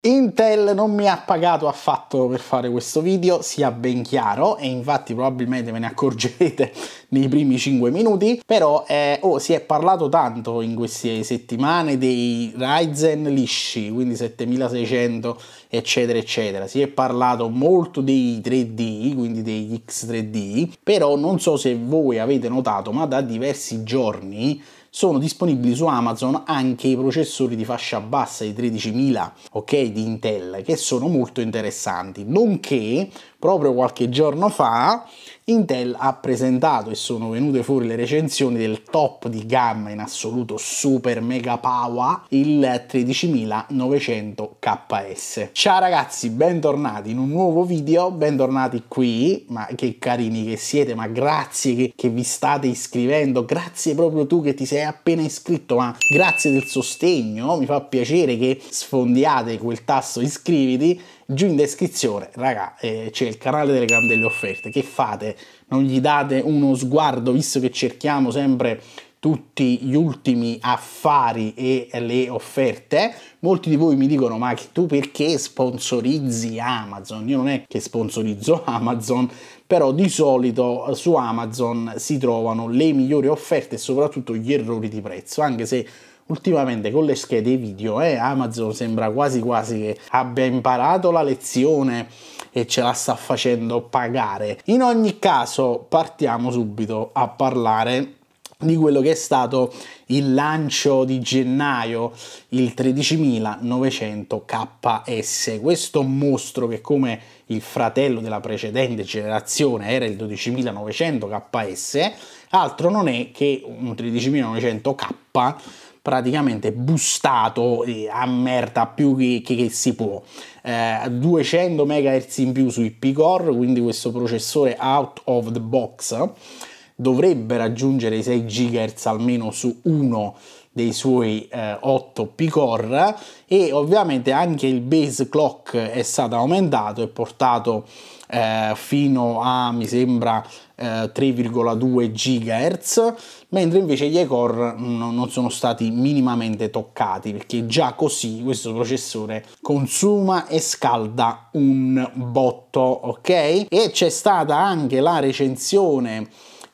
Intel non mi ha pagato affatto per fare questo video, sia ben chiaro, e infatti probabilmente ve ne accorgerete nei primi 5 minuti, però eh, oh, si è parlato tanto in queste settimane dei Ryzen lisci, quindi 7600 eccetera eccetera, si è parlato molto dei 3D, quindi degli X3D, però non so se voi avete notato, ma da diversi giorni sono disponibili su Amazon anche i processori di fascia bassa di 13000 ok di Intel che sono molto interessanti nonché proprio qualche giorno fa Intel ha presentato e sono venute fuori le recensioni del top di gamma in assoluto super mega power, il 13900 KS. Ciao ragazzi, bentornati in un nuovo video, bentornati qui, ma che carini che siete, ma grazie che, che vi state iscrivendo, grazie proprio tu che ti sei appena iscritto, ma grazie del sostegno, mi fa piacere che sfondiate quel tasto iscriviti giù in descrizione, raga, eh, c'è il canale Telegram delle offerte. Che fate? Non gli date uno sguardo, visto che cerchiamo sempre tutti gli ultimi affari e le offerte. Molti di voi mi dicono: Ma tu perché sponsorizzi Amazon? Io non è che sponsorizzo Amazon, però di solito eh, su Amazon si trovano le migliori offerte e soprattutto gli errori di prezzo, anche se ultimamente con le schede video eh, Amazon sembra quasi quasi che abbia imparato la lezione e ce la sta facendo pagare. In ogni caso partiamo subito a parlare di quello che è stato il lancio di gennaio, il 13900 KS, questo mostro che come il fratello della precedente generazione era il 12900 KS, altro non è che un 13900K praticamente bustato a merda più che, che, che si può. Eh, 200 MHz in più sui P-Core, quindi questo processore out of the box dovrebbe raggiungere i 6 GHz almeno su uno dei suoi eh, 8 P-Core e ovviamente anche il base clock è stato aumentato e portato eh, fino a mi sembra eh, 3,2 GHz mentre invece gli E-Core non sono stati minimamente toccati perché già così questo processore consuma e scalda un botto ok e c'è stata anche la recensione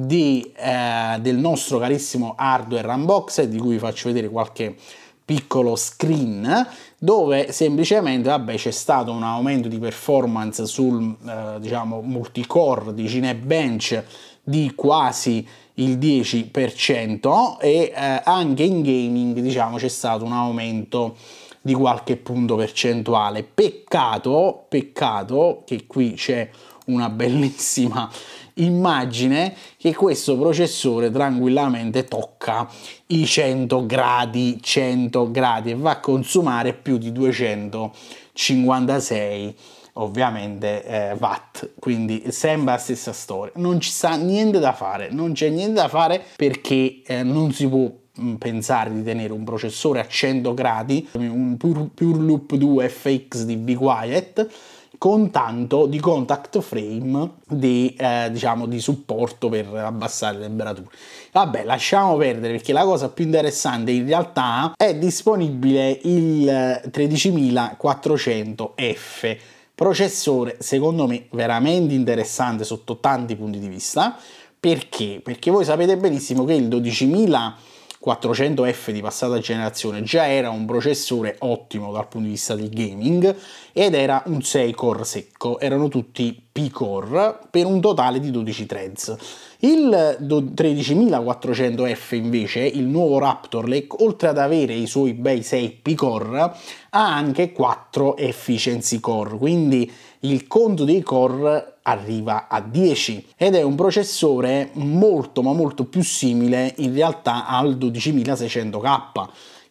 di, eh, del nostro carissimo hardware unboxed di cui vi faccio vedere qualche piccolo screen dove semplicemente vabbè c'è stato un aumento di performance sul eh, diciamo multicore di Cinebench di quasi il 10% e eh, anche in gaming diciamo c'è stato un aumento di qualche punto percentuale peccato peccato che qui c'è una bellissima immagine che questo processore tranquillamente tocca i 100 gradi 100 gradi e va a consumare più di 256 ovviamente eh, watt quindi sembra la stessa storia non ci sta niente da fare non c'è niente da fare perché eh, non si può mm, pensare di tenere un processore a 100 gradi un pure, pure loop 2 fx di Be Quiet con tanto di contact frame di, eh, diciamo, di supporto per abbassare le temperature. Vabbè, lasciamo perdere perché la cosa più interessante in realtà è disponibile il 13400F eh, processore secondo me veramente interessante sotto tanti punti di vista perché? Perché voi sapete benissimo che il 12000 400F di passata generazione già era un processore ottimo dal punto di vista del gaming ed era un 6 core secco disco erano tutti P-Core per un totale di 12 threads. Il 13400F invece, il nuovo Raptor Lake, oltre ad avere i suoi bei 6 P-Core, ha anche 4 efficiency core, quindi il conto dei core arriva a 10 ed è un processore molto ma molto più simile in realtà al 12600K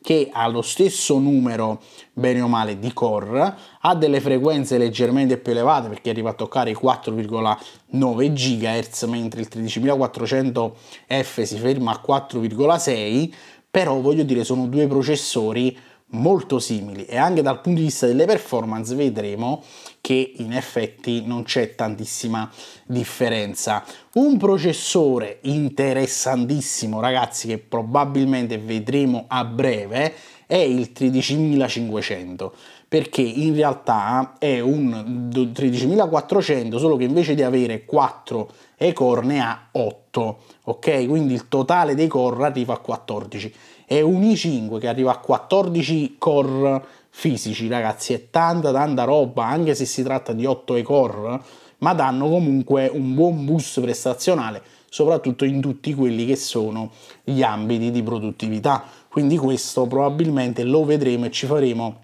che ha lo stesso numero, bene o male, di core, ha delle frequenze leggermente più elevate perché arriva a toccare i 4,9 GHz, mentre il 13400F si ferma a 4,6, però voglio dire sono due processori molto simili e anche dal punto di vista delle performance vedremo che in effetti non c'è tantissima differenza. Un processore interessantissimo ragazzi che probabilmente vedremo a breve è il 13500 perché in realtà è un 13400 solo che invece di avere 4 e core ne ha 8 ok quindi il totale dei core arriva a 14 è un i5 che arriva a 14 core fisici, ragazzi, è tanta tanta roba, anche se si tratta di 8 core, ma danno comunque un buon boost prestazionale, soprattutto in tutti quelli che sono gli ambiti di produttività. Quindi questo probabilmente lo vedremo e ci faremo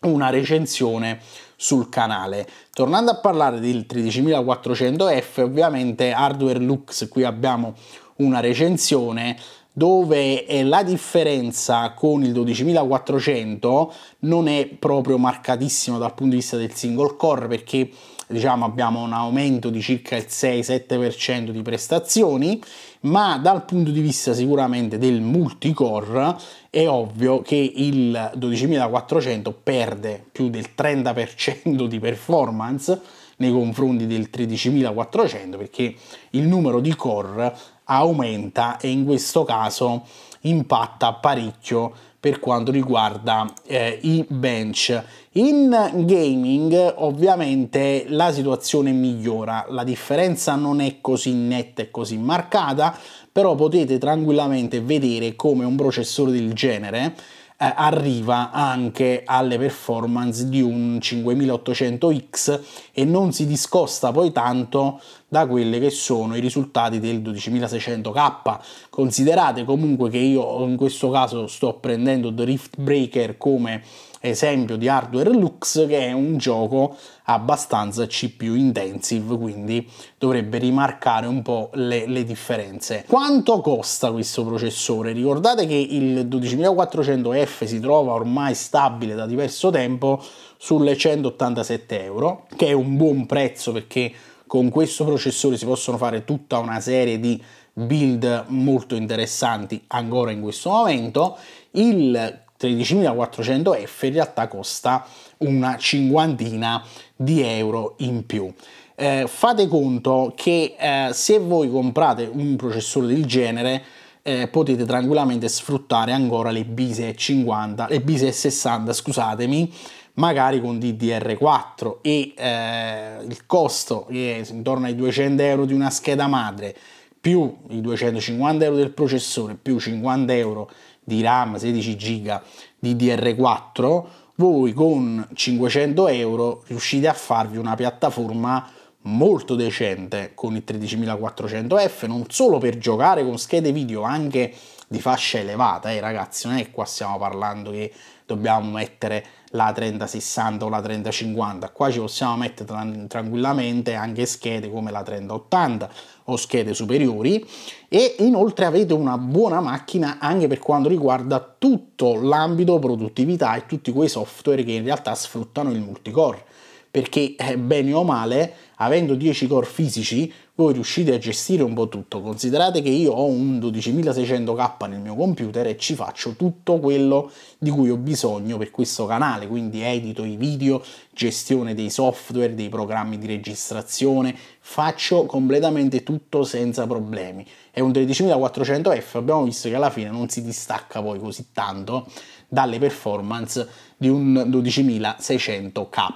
una recensione sul canale. Tornando a parlare del 13400F, ovviamente hardware looks qui abbiamo una recensione dove eh, la differenza con il 12400 non è proprio marcatissima dal punto di vista del single core perché diciamo abbiamo un aumento di circa il 6-7% di prestazioni, ma dal punto di vista sicuramente del multicore è ovvio che il 12400 perde più del 30% di performance nei confronti del 13400 perché il numero di core aumenta e in questo caso impatta parecchio per quanto riguarda eh, i bench. In gaming ovviamente la situazione migliora, la differenza non è così netta e così marcata, però potete tranquillamente vedere come un processore del genere eh, arriva anche alle performance di un 5800X e non si discosta poi tanto da quelli che sono i risultati del 12600K. Considerate comunque che io in questo caso sto prendendo Drift Breaker come esempio di Hardware Lux che è un gioco abbastanza CPU intensive quindi dovrebbe rimarcare un po' le, le differenze. Quanto costa questo processore? Ricordate che il 12400F si trova ormai stabile da diverso tempo sulle 187 euro che è un buon prezzo perché con questo processore si possono fare tutta una serie di build molto interessanti ancora in questo momento il 13.400F in realtà costa una cinquantina di euro in più. Eh, fate conto che eh, se voi comprate un processore del genere eh, potete tranquillamente sfruttare ancora le BISE 50, le BISE 60, scusatemi, magari con DDR4 e eh, il costo che è intorno ai 200 euro di una scheda madre più i 250 euro del processore più 50 euro di RAM, 16 GB di DR4, voi con 500 euro riuscite a farvi una piattaforma molto decente con il 13400F, non solo per giocare con schede video anche di fascia elevata, eh ragazzi, non è che qua stiamo parlando che dobbiamo mettere la 3060 o la 3050, qua ci possiamo mettere tranquillamente anche schede come la 3080 o schede superiori e inoltre avete una buona macchina anche per quanto riguarda tutto l'ambito produttività e tutti quei software che in realtà sfruttano il multicore perché eh, bene o male, avendo 10 core fisici, voi riuscite a gestire un po' tutto. Considerate che io ho un 12600K nel mio computer e ci faccio tutto quello di cui ho bisogno per questo canale, quindi edito i video, gestione dei software, dei programmi di registrazione, faccio completamente tutto senza problemi. È un 13400F, abbiamo visto che alla fine non si distacca poi così tanto dalle performance di un 12600K.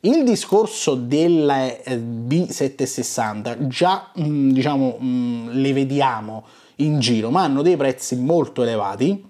Il discorso della eh, B760 già mm, diciamo mm, le vediamo in giro, ma hanno dei prezzi molto elevati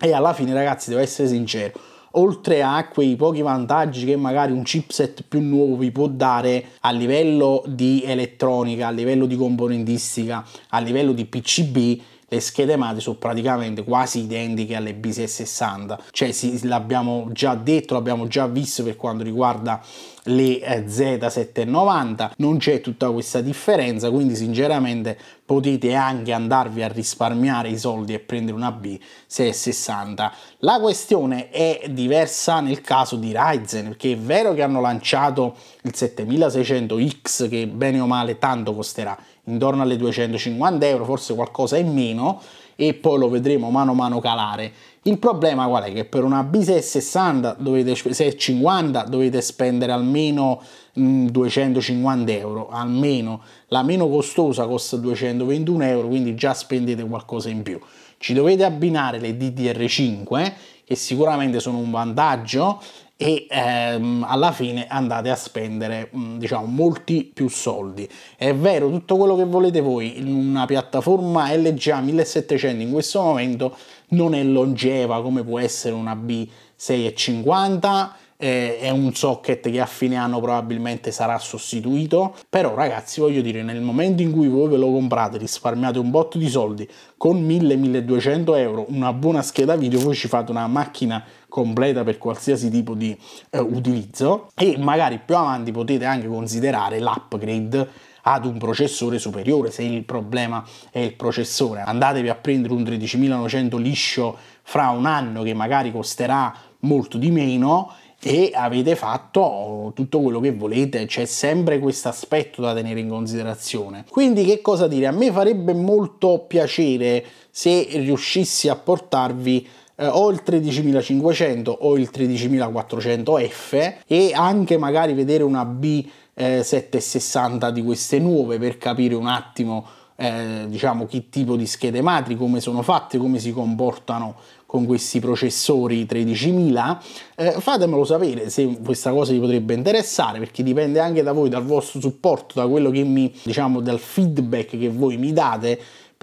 e alla fine ragazzi devo essere sincero oltre a quei pochi vantaggi che magari un chipset più nuovo vi può dare a livello di elettronica, a livello di componentistica, a livello di PCB, le schede madri sono praticamente quasi identiche alle B660, cioè sì, l'abbiamo già detto, l'abbiamo già visto per quanto riguarda le eh, Z790 non c'è tutta questa differenza quindi sinceramente potete anche andarvi a risparmiare i soldi e prendere una B660 la questione è diversa nel caso di Ryzen perché è vero che hanno lanciato il 7600X che bene o male tanto costerà intorno alle 250 euro, forse qualcosa in meno, e poi lo vedremo mano a mano calare. Il problema qual è? Che per una B660 dovete, 50 dovete spendere almeno mh, mm, 250 euro, almeno. La meno costosa costa 221 euro, quindi già spendete qualcosa in più. Ci dovete abbinare le DDR5, che sicuramente sono un vantaggio, e ehm, alla fine andate a spendere mm, diciamo molti più soldi è vero tutto quello che volete voi in una piattaforma LGA 1700 in questo momento non è longeva come può essere una B650 eh, è un socket che a fine anno probabilmente sarà sostituito però ragazzi voglio dire nel momento in cui voi ve lo comprate risparmiate un botto di soldi con 1000-1200 euro una buona scheda video voi ci fate una macchina completa per qualsiasi tipo di eh, utilizzo e magari più avanti potete anche considerare l'upgrade ad un processore superiore se il problema è il processore andatevi a prendere un 13900 liscio fra un anno che magari costerà molto di meno e avete fatto tutto quello che volete, c'è sempre questo aspetto da tenere in considerazione. Quindi che cosa dire? A me farebbe molto piacere se riuscissi a portarvi eh, o il 13500 o il 13400F e anche magari vedere una B760 eh, di queste nuove per capire un attimo eh, diciamo che tipo di schede madri, come sono fatte, come si comportano con questi processori 13000 eh, fatemelo sapere se questa cosa vi potrebbe interessare perché dipende anche da voi dal vostro supporto da quello che mi diciamo dal feedback che voi mi date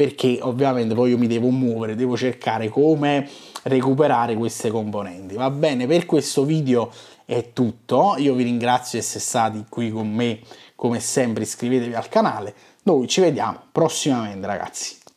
perché ovviamente poi io mi devo muovere, devo cercare come recuperare queste componenti. Va bene, per questo video è tutto, io vi ringrazio di essere stati qui con me, come sempre iscrivetevi al canale, noi ci vediamo prossimamente ragazzi.